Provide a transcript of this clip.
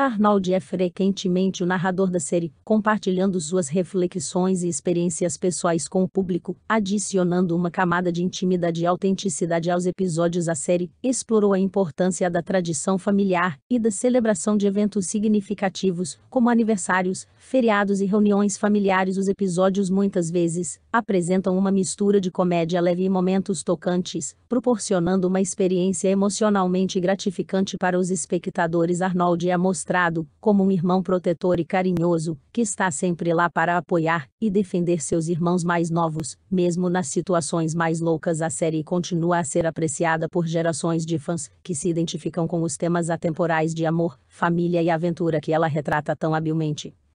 Arnold é frequentemente o narrador da série, compartilhando suas reflexões e experiências pessoais com o público, adicionando uma camada de intimidade e autenticidade aos episódios. A série explorou a importância da tradição familiar e da celebração de eventos significativos, como aniversários, feriados e reuniões familiares. Os episódios muitas vezes apresentam uma mistura de comédia leve e momentos tocantes, proporcionando uma experiência emocionalmente gratificante para os espectadores. Arnold é mostrado mostrado como um irmão protetor e carinhoso, que está sempre lá para apoiar e defender seus irmãos mais novos, mesmo nas situações mais loucas. A série continua a ser apreciada por gerações de fãs que se identificam com os temas atemporais de amor, família e aventura que ela retrata tão habilmente.